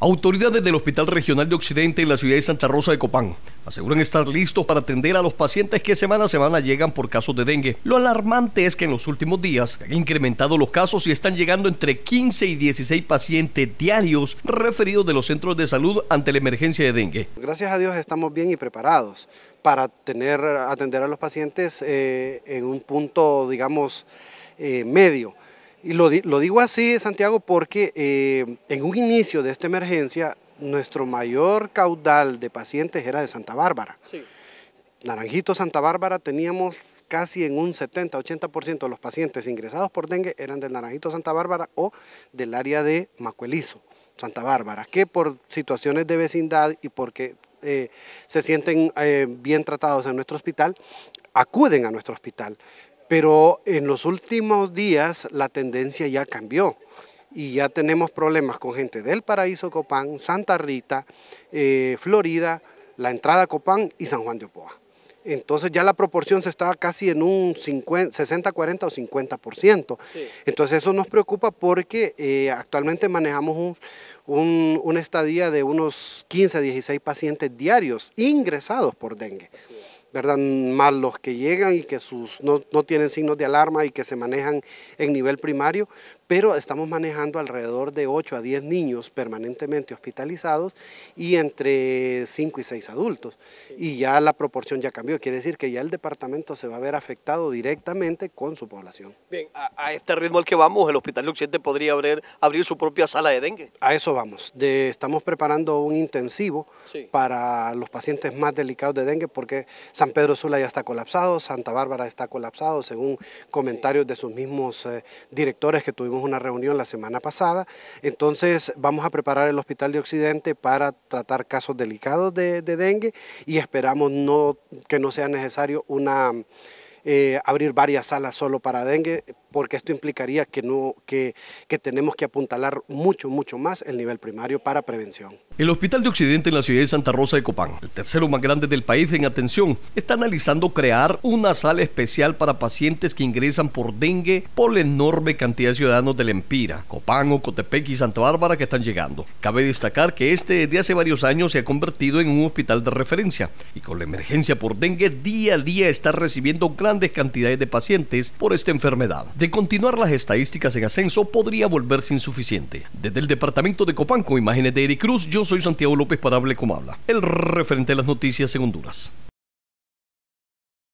Autoridades del Hospital Regional de Occidente en la ciudad de Santa Rosa de Copán aseguran estar listos para atender a los pacientes que semana a semana llegan por casos de dengue. Lo alarmante es que en los últimos días han incrementado los casos y están llegando entre 15 y 16 pacientes diarios referidos de los centros de salud ante la emergencia de dengue. Gracias a Dios estamos bien y preparados para tener, atender a los pacientes eh, en un punto, digamos, eh, medio y lo, digo así, Santiago, porque eh, en un inicio de esta emergencia, nuestro mayor caudal de pacientes era de Santa Bárbara. Naranjito, Santa Bárbara, teníamos casi en un 70-80% de los pacientes ingresados por dengue eran del Naranjito Santa Bárbara o del área de Macuelizo, Santa Bárbara, que por situaciones de vecindad y porque eh, se sienten eh, bien tratados en nuestro hospital, acuden a nuestro hospital. Pero en los últimos días la tendencia ya cambió y ya tenemos problemas con gente del Paraíso Copán, Santa Rita, eh, Florida, la entrada Copán y San Juan de Opoa. Entonces ya la proporción se estaba casi en un 60, 40 o 50%. Entonces eso nos preocupa porque eh, actualmente manejamos un, un, una estadía de unos 15 a 16 pacientes diarios ingresados por dengue. ¿verdad? Más los que llegan y que sus, no, tienen signos de alarma y que se manejan en nivel primario, pero estamos manejando alrededor de 8 a 10 niños permanentemente hospitalizados y entre 5 y 6 adultos. Y ya la proporción ya cambió, quiere decir que ya el departamento se va a ver afectado directamente con su población. Bien, a, este ritmo al que vamos, el Hospital Occidente podría abrir, abrir su propia sala de dengue. A eso vamos. estamos preparando un intensivo para los pacientes más delicados de dengue porque San Pedro Sula ya está colapsado, Santa Bárbara está colapsado, según comentarios de sus mismos eh, directores que tuvimos una reunión la semana pasada. Entonces vamos a preparar el Hospital de Occidente para tratar casos delicados de, dengue y esperamos no, que no sea necesario una... Eh, abrir varias salas solo para dengue porque esto implicaría que, que tenemos que apuntalar mucho, mucho más el nivel primario para prevención. El Hospital de Occidente en la ciudad de Santa Rosa de Copán, el tercero más grande del país en atención, está analizando crear una sala especial para pacientes que ingresan por dengue por la enorme cantidad de ciudadanos del Empira, Copán, Ocotepec y Santa Bárbara que están llegando. Cabe destacar que este desde hace varios años se ha convertido en un hospital de referencia y con la emergencia por dengue día a día está recibiendo grandes cantidades de pacientes por esta enfermedad. De continuar las estadísticas en ascenso podría volverse insuficiente. Desde el departamento de Copán con imágenes de Eric Cruz, yo soy Santiago López para Hable Como Habla, el referente de las noticias en Honduras.